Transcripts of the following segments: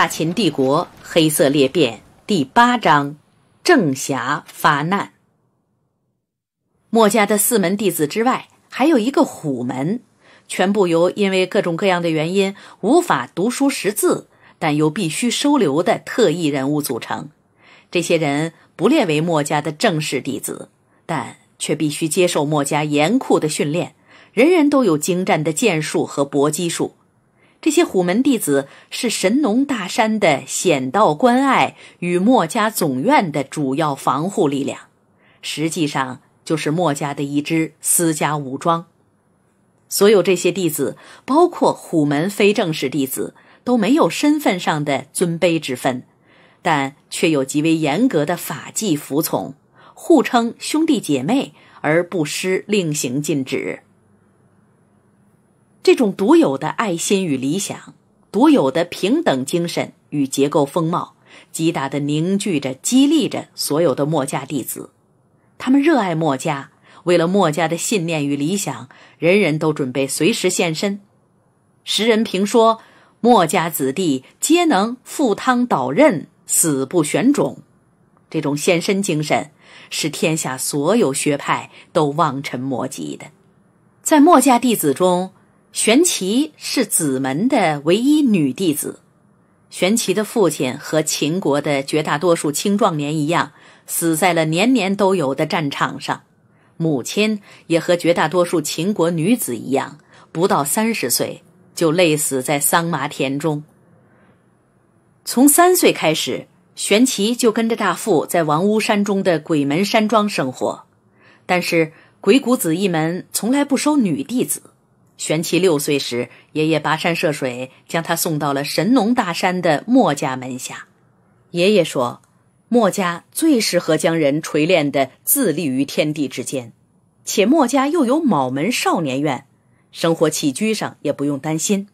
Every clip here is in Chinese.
大秦帝国黑色裂变第八章，郑侠发难。墨家的四门弟子之外，还有一个虎门，全部由因为各种各样的原因无法读书识字，但又必须收留的特异人物组成。这些人不列为墨家的正式弟子，但却必须接受墨家严酷的训练。人人都有精湛的剑术和搏击术。这些虎门弟子是神农大山的险道关隘与墨家总院的主要防护力量，实际上就是墨家的一支私家武装。所有这些弟子，包括虎门非正式弟子，都没有身份上的尊卑之分，但却有极为严格的法纪服从，互称兄弟姐妹，而不失令行禁止。这种独有的爱心与理想，独有的平等精神与结构风貌，极大地凝聚着、激励着所有的墨家弟子。他们热爱墨家，为了墨家的信念与理想，人人都准备随时献身。时人评说：“墨家子弟皆能赴汤蹈刃，死不选种。”这种献身精神是天下所有学派都望尘莫及的。在墨家弟子中，玄奇是子门的唯一女弟子。玄奇的父亲和秦国的绝大多数青壮年一样，死在了年年都有的战场上；母亲也和绝大多数秦国女子一样，不到三十岁就累死在桑麻田中。从三岁开始，玄奇就跟着大父在王屋山中的鬼门山庄生活，但是鬼谷子一门从来不收女弟子。玄奇六岁时，爷爷跋山涉水，将他送到了神农大山的墨家门下。爷爷说，墨家最适合将人锤炼的自立于天地之间，且墨家又有卯门少年院，生活起居上也不用担心。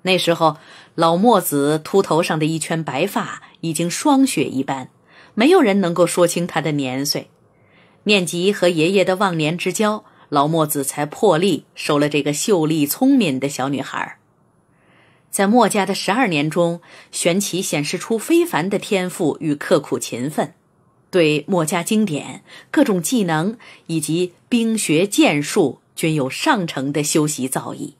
那时候，老墨子秃头上的一圈白发已经霜雪一般，没有人能够说清他的年岁。念及和爷爷的忘年之交。老墨子才破例收了这个秀丽聪明的小女孩。在墨家的十二年中，玄奇显示出非凡的天赋与刻苦勤奋，对墨家经典、各种技能以及兵学剑术均有上乘的修习造诣，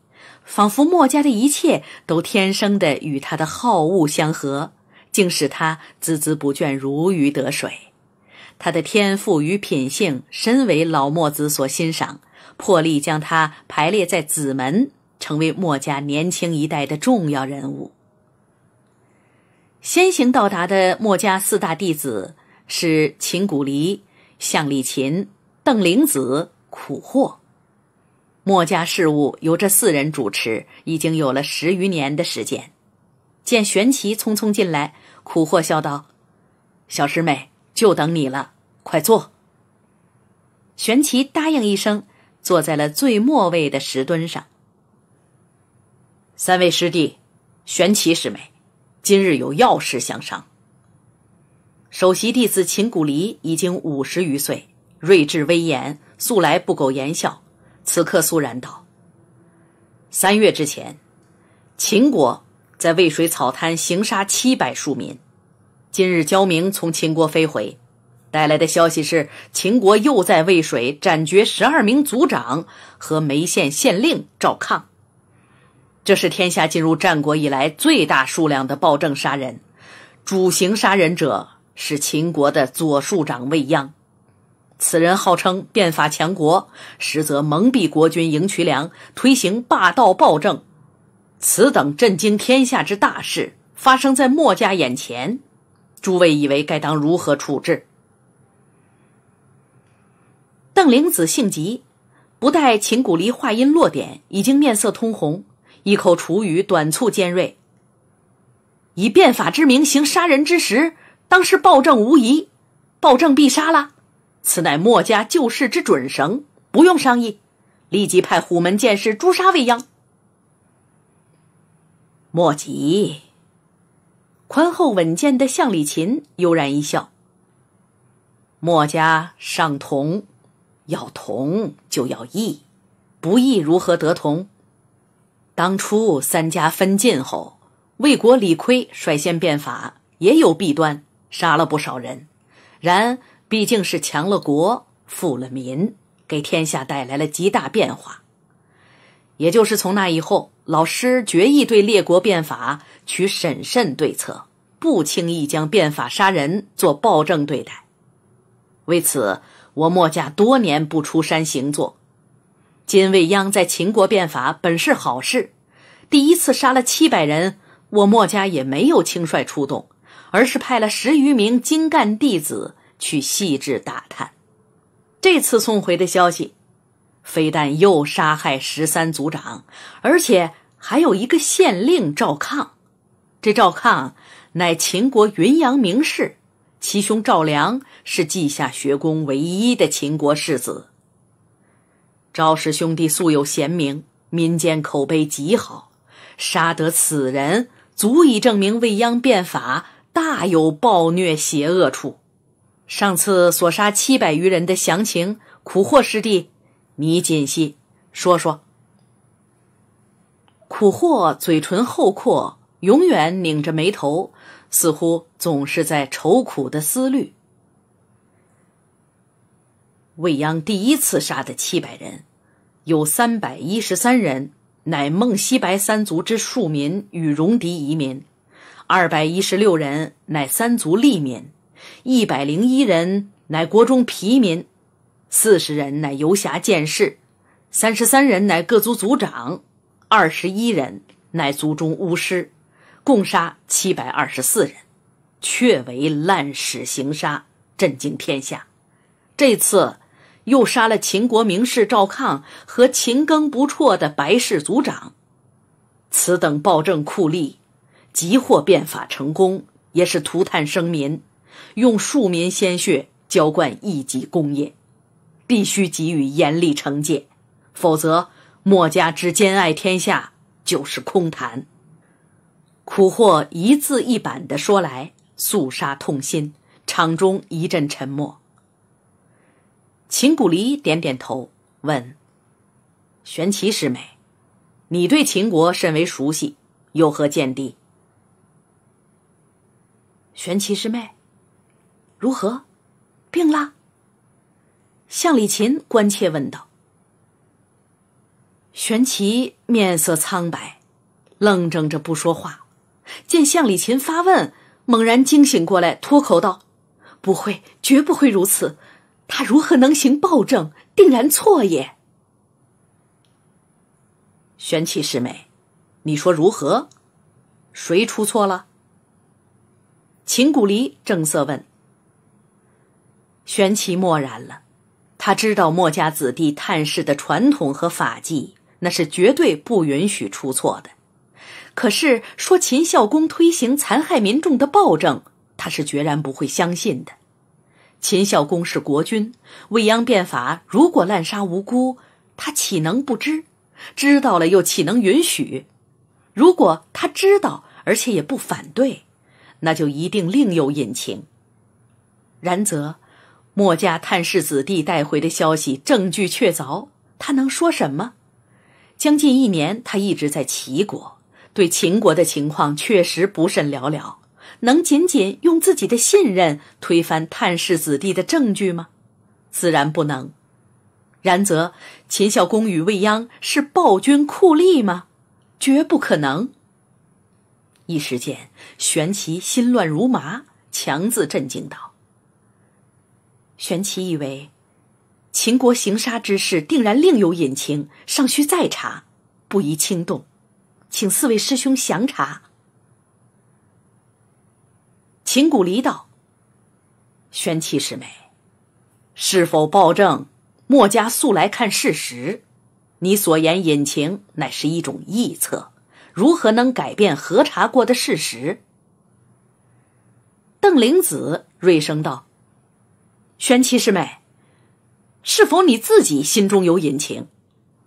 仿佛墨家的一切都天生的与他的好恶相合，竟使他孜孜不倦，如鱼得水。他的天赋与品性，深为老墨子所欣赏，破例将他排列在子门，成为墨家年轻一代的重要人物。先行到达的墨家四大弟子是秦古离、向力勤、邓灵子、苦惑。墨家事务由这四人主持，已经有了十余年的时间。见玄奇匆匆进来，苦惑笑道：“小师妹。”就等你了，快坐。玄奇答应一声，坐在了最末位的石墩上。三位师弟，玄奇师妹，今日有要事相商。首席弟子秦古离已经五十余岁，睿智威严，素来不苟言笑，此刻肃然道：“三月之前，秦国在渭水草滩行杀七百庶民。”今日焦明从秦国飞回，带来的消息是：秦国又在渭水斩决十二名族长和梅县县令赵亢。这是天下进入战国以来最大数量的暴政杀人。主刑杀人者是秦国的左庶长魏鞅，此人号称变法强国，实则蒙蔽国君赢渠梁，推行霸道暴政。此等震惊天下之大事，发生在墨家眼前。诸位以为该当如何处置？邓灵子性急，不待秦古离话音落点，已经面色通红，一口楚语短促尖锐。以变法之名行杀人之实，当是暴政无疑，暴政必杀了。此乃墨家救世之准绳，不用商议，立即派虎门剑士诛杀未央。莫急。宽厚稳健的向里勤悠然一笑。墨家尚同，要同就要义，不义如何得同？当初三家分晋后，魏国李亏，率先变法，也有弊端，杀了不少人。然毕竟是强了国，富了民，给天下带来了极大变化。也就是从那以后。老师决意对列国变法取审慎对策，不轻易将变法杀人做暴政对待。为此，我墨家多年不出山行作。金未央在秦国变法本是好事，第一次杀了七百人，我墨家也没有轻率出动，而是派了十余名精干弟子去细致打探。这次送回的消息。非但又杀害十三族长，而且还有一个县令赵抗。这赵抗乃秦国云阳名士，其兄赵良是稷下学宫唯一的秦国世子。赵氏兄弟素有贤名，民间口碑极好。杀得此人，足以证明未央变法大有暴虐邪恶处。上次所杀七百余人的详情，苦霍师弟。你仔细说说。苦货嘴唇厚阔，永远拧着眉头，似乎总是在愁苦的思虑。未央第一次杀的七百人，有三百一十三人，乃孟西白三族之庶民与戎狄移民；二百一十六人，乃三族利民；一百零一人，乃国中皮民。四十人乃游侠剑士，三十三人乃各族族长，二十一人乃族中巫师，共杀七百二十四人，确为滥使行杀，震惊天下。这次又杀了秦国名士赵抗和秦耕不辍的白氏族长。此等暴政酷吏，即获变法成功，也是涂炭生民，用庶民鲜血浇灌一级工业。必须给予严厉惩戒，否则墨家之兼爱天下就是空谈。苦货一字一板的说来，肃杀痛心，场中一阵沉默。秦古离点点头，问：“玄奇师妹，你对秦国甚为熟悉，有何见地？”玄奇师妹，如何，病了？向礼琴关切问道：“玄奇面色苍白，愣怔着不说话。见向礼琴发问，猛然惊醒过来，脱口道：‘不会，绝不会如此！他如何能行暴政？定然错也。’玄奇师妹，你说如何？谁出错了？”秦古离正色问，玄奇默然了。他知道墨家子弟探视的传统和法纪，那是绝对不允许出错的。可是说秦孝公推行残害民众的暴政，他是决然不会相信的。秦孝公是国君，未央变法如果滥杀无辜，他岂能不知？知道了又岂能允许？如果他知道，而且也不反对，那就一定另有隐情。然则。墨家探视子弟带回的消息，证据确凿，他能说什么？将近一年，他一直在齐国，对秦国的情况确实不甚了了，能仅仅用自己的信任推翻探视子弟的证据吗？自然不能。然则，秦孝公与未央是暴君酷吏吗？绝不可能。一时间，玄奇心乱如麻，强自镇静道。玄奇以为，秦国行杀之事定然另有隐情，尚需再查，不宜轻动，请四位师兄详查。秦谷离道：“玄奇师妹，是否暴政？墨家素来看事实，你所言隐情乃是一种臆测，如何能改变核查过的事实？”邓灵子瑞声道。玄奇师妹，是否你自己心中有隐情？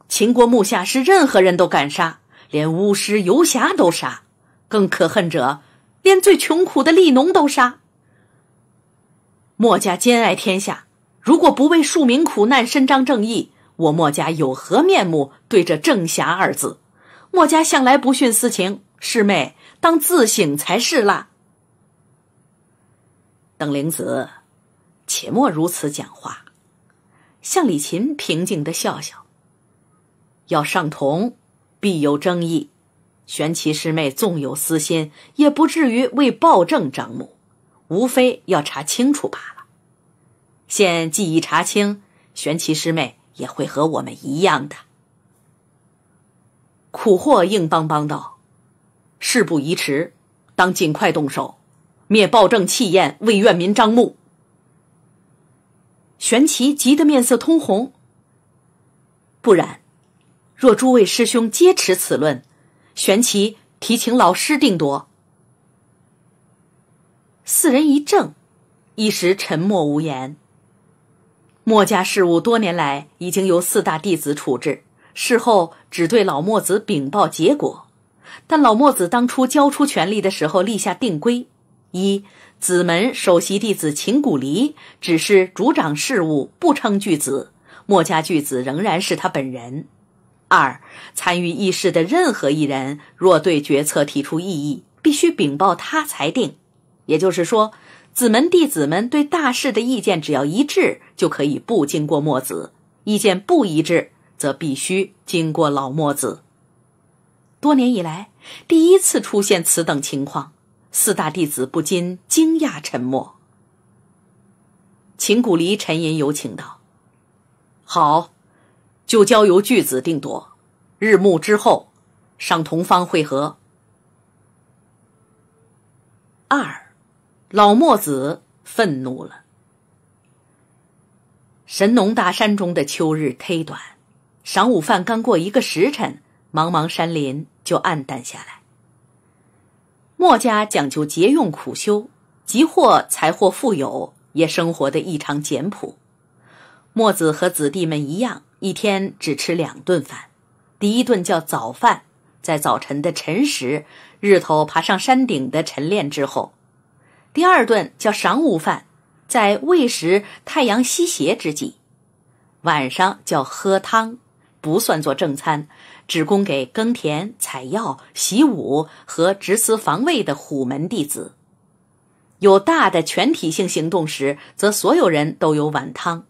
秦国目下是任何人都敢杀，连巫师游侠都杀，更可恨者，连最穷苦的利农都杀。墨家兼爱天下，如果不为庶民苦难伸张正义，我墨家有何面目对着正侠二字？墨家向来不徇私情，师妹当自省才是啦。等灵子。且莫如此讲话，向礼琴平静的笑笑。要上同，必有争议。玄奇师妹纵有私心，也不至于为暴政张目，无非要查清楚罢了。现既已查清，玄奇师妹也会和我们一样的。苦货硬邦邦道：“事不宜迟，当尽快动手，灭暴政气焰，为怨民张目。”玄奇急得面色通红。不然，若诸位师兄皆持此论，玄奇提请老师定夺。四人一怔，一时沉默无言。墨家事务多年来已经由四大弟子处置，事后只对老墨子禀报结果。但老墨子当初交出权力的时候立下定规：一。子门首席弟子秦谷离只是主掌事务，不称巨子。墨家巨子仍然是他本人。二，参与议事的任何一人若对决策提出异议，必须禀报他裁定。也就是说，子门弟子们对大事的意见只要一致，就可以不经过墨子；意见不一致，则必须经过老墨子。多年以来，第一次出现此等情况。四大弟子不禁惊讶，沉默。秦古离沉吟有请道：“好，就交由巨子定夺。日暮之后，上同方会合。”二老墨子愤怒了。神农大山中的秋日忒短，晌午饭刚过一个时辰，茫茫山林就暗淡下来。墨家讲究节用苦修，即或财货富有，也生活的异常简朴。墨子和子弟们一样，一天只吃两顿饭，第一顿叫早饭，在早晨的晨时，日头爬上山顶的晨练之后；第二顿叫晌午饭，在未时，太阳西斜之际。晚上叫喝汤，不算作正餐。只供给耕田、采药、习武和执私防卫的虎门弟子。有大的全体性行动时，则所有人都有碗汤。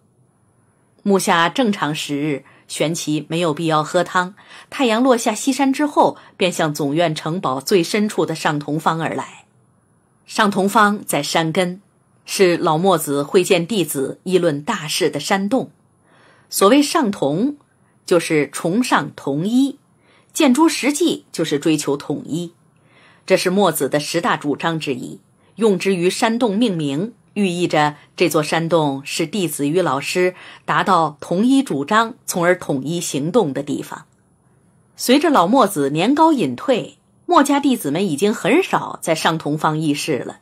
目下正常时日，玄奇没有必要喝汤。太阳落下西山之后，便向总院城堡最深处的上同方而来。上同方在山根，是老墨子会见弟子、议论大事的山洞。所谓上同。就是崇尚统一，建筑实际就是追求统一，这是墨子的十大主张之一。用之于山洞命名，寓意着这座山洞是弟子与老师达到同一主张，从而统一行动的地方。随着老墨子年高隐退，墨家弟子们已经很少在上同方议事了。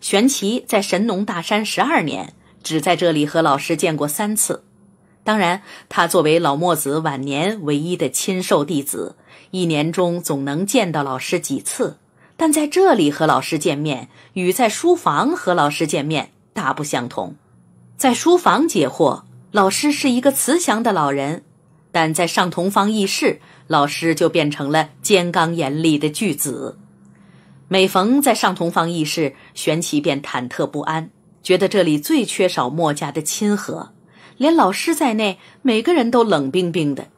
玄奇在神农大山十二年，只在这里和老师见过三次。当然，他作为老墨子晚年唯一的亲授弟子，一年中总能见到老师几次。但在这里和老师见面，与在书房和老师见面大不相同。在书房解惑，老师是一个慈祥的老人；但在上同方议事，老师就变成了尖刚严厉的巨子。每逢在上同方议事，玄奇便忐忑不安，觉得这里最缺少墨家的亲和。连老师在内，每个人都冷冰冰的。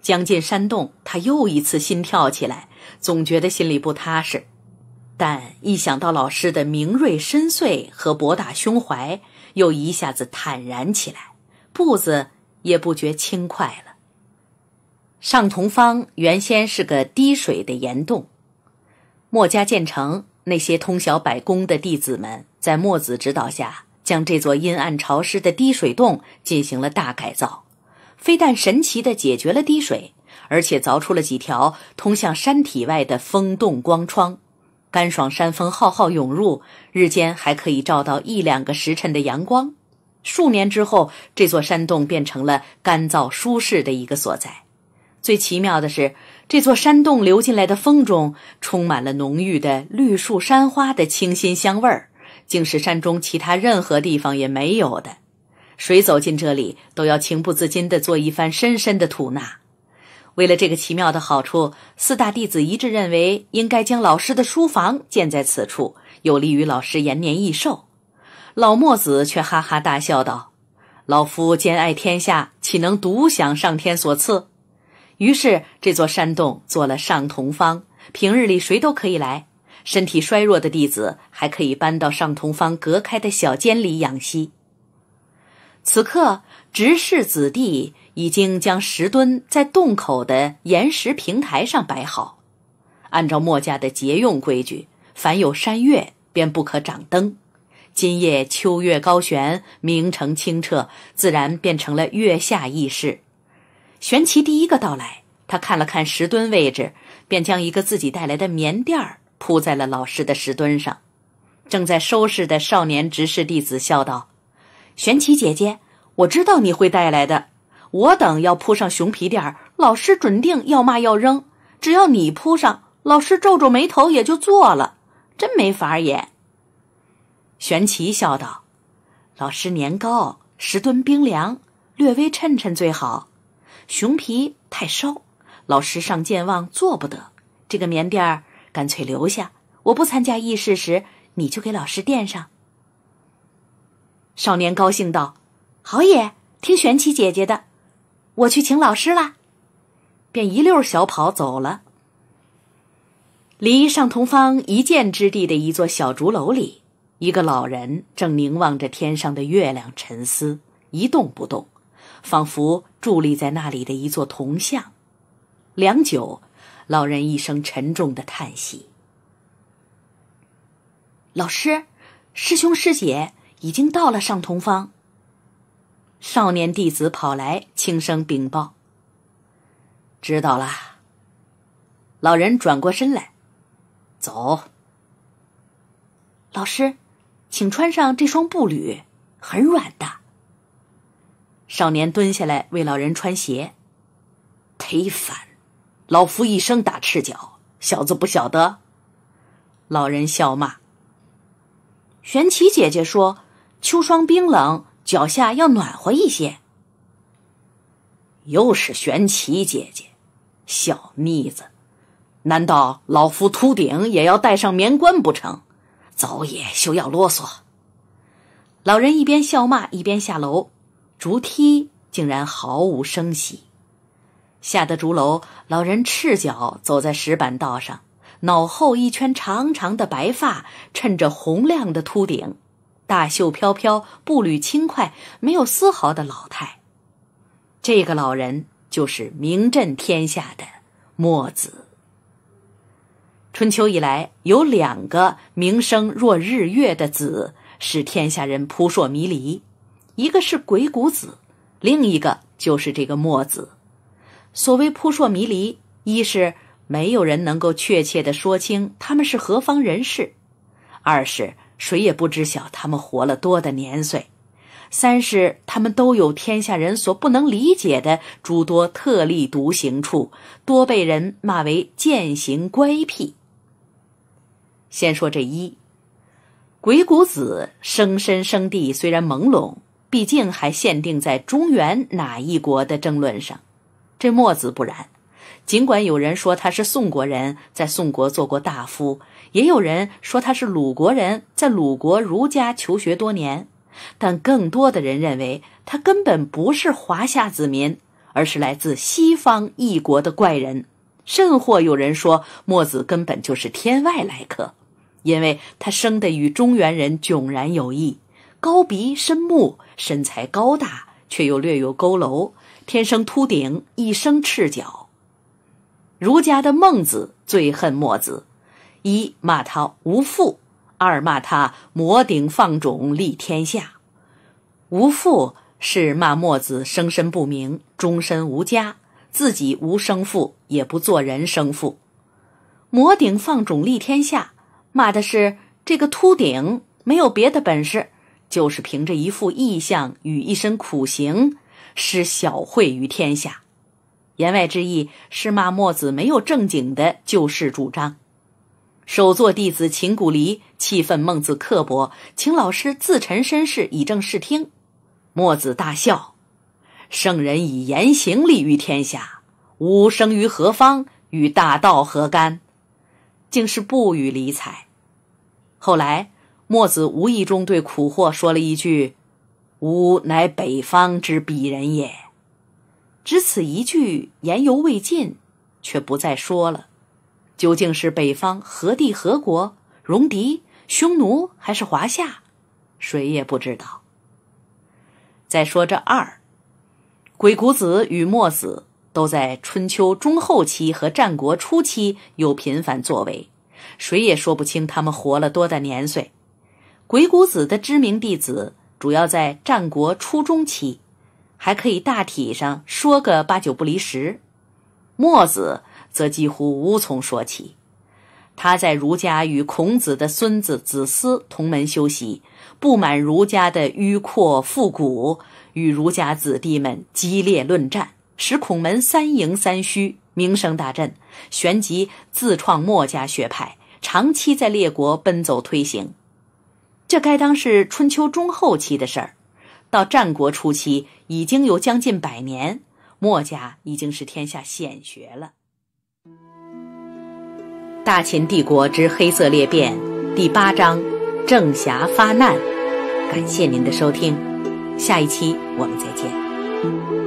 将近山洞，他又一次心跳起来，总觉得心里不踏实。但一想到老师的明锐、深邃和博大胸怀，又一下子坦然起来，步子也不觉轻快了。上同方原先是个滴水的岩洞，墨家建成，那些通晓百工的弟子们在墨子指导下。将这座阴暗潮湿的滴水洞进行了大改造，非但神奇地解决了滴水，而且凿出了几条通向山体外的风洞光窗，干爽山风浩浩涌入，日间还可以照到一两个时辰的阳光。数年之后，这座山洞变成了干燥舒适的一个所在。最奇妙的是，这座山洞流进来的风中充满了浓郁的绿树山花的清新香味儿。竟是山中其他任何地方也没有的，谁走进这里都要情不自禁地做一番深深的吐纳。为了这个奇妙的好处，四大弟子一致认为应该将老师的书房建在此处，有利于老师延年益寿。老墨子却哈哈大笑道：“老夫兼爱天下，岂能独享上天所赐？”于是这座山洞做了上同方，平日里谁都可以来。身体衰弱的弟子还可以搬到上同方隔开的小间里养息。此刻，执事子弟已经将石墩在洞口的岩石平台上摆好。按照墨家的节用规矩，凡有山月便不可掌灯。今夜秋月高悬，明城清澈，自然变成了月下议事。玄奇第一个到来，他看了看石墩位置，便将一个自己带来的棉垫儿。铺在了老师的石墩上，正在收拾的少年执事弟子笑道：“玄奇姐姐，我知道你会带来的。我等要铺上熊皮垫儿，老师准定要骂要扔。只要你铺上，老师皱皱眉头也就做了。真没法演。”玄奇笑道：“老师年高，石墩冰凉，略微衬衬最好。熊皮太烧，老师上健忘，做不得。这个棉垫儿。”干脆留下，我不参加议事时，你就给老师垫上。少年高兴道：“好也，听玄奇姐姐的，我去请老师啦。”便一溜小跑走了。离上同方一箭之地的一座小竹楼里，一个老人正凝望着天上的月亮沉思，一动不动，仿佛伫立在那里的一座铜像。良久。老人一声沉重的叹息。老师，师兄师姐已经到了上同方。少年弟子跑来，轻声禀报：“知道了。”老人转过身来，走。老师，请穿上这双布履，很软的。少年蹲下来为老人穿鞋，忒烦。老夫一生打赤脚，小子不晓得。老人笑骂：“玄奇姐姐说，秋霜冰冷，脚下要暖和一些。”又是玄奇姐姐，小妮子，难道老夫秃顶也要戴上棉冠不成？走也休要啰嗦。老人一边笑骂一边下楼，竹梯竟然毫无声息。下的竹楼，老人赤脚走在石板道上，脑后一圈长长的白发衬着红亮的秃顶，大袖飘飘，步履轻快，没有丝毫的老态。这个老人就是名震天下的墨子。春秋以来，有两个名声若日月的子，使天下人扑朔迷离，一个是鬼谷子，另一个就是这个墨子。所谓扑朔迷离，一是没有人能够确切的说清他们是何方人士；二是谁也不知晓他们活了多的年岁；三是他们都有天下人所不能理解的诸多特立独行处，多被人骂为践行乖僻。先说这一，鬼谷子生身生地虽然朦胧，毕竟还限定在中原哪一国的争论上。这墨子不然，尽管有人说他是宋国人，在宋国做过大夫；也有人说他是鲁国人，在鲁国儒家求学多年。但更多的人认为他根本不是华夏子民，而是来自西方异国的怪人。甚或有人说，墨子根本就是天外来客，因为他生得与中原人迥然有异，高鼻深目，身材高大却又略有佝偻。天生秃顶，一生赤脚。儒家的孟子最恨墨子，一骂他无父，二骂他摩顶放踵立天下。无父是骂墨子生身不明，终身无家，自己无生父，也不做人生父。摩顶放踵立天下，骂的是这个秃顶没有别的本事，就是凭着一副异相与一身苦行。施小惠于天下，言外之意是骂墨子没有正经的救世主张。首座弟子秦古离气愤孟子刻薄，请老师自陈身世以正视听。墨子大笑，圣人以言行立于天下，吾生于何方与大道何干？竟是不予理睬。后来，墨子无意中对苦货说了一句。吾乃北方之鄙人也，只此一句，言犹未尽，却不再说了。究竟是北方何地何国，戎狄、匈奴还是华夏，谁也不知道。再说这二，鬼谷子与墨子都在春秋中后期和战国初期有频繁作为，谁也说不清他们活了多大年岁。鬼谷子的知名弟子。主要在战国初中期，还可以大体上说个八九不离十。墨子则几乎无从说起。他在儒家与孔子的孙子子思同门修习，不满儒家的迂阔复古，与儒家子弟们激烈论战，使孔门三赢三虚名声大振。旋即自创墨家学派，长期在列国奔走推行。这该当是春秋中后期的事儿，到战国初期已经有将近百年，墨家已经是天下显学了。大秦帝国之黑色裂变第八章，郑侠发难。感谢您的收听，下一期我们再见。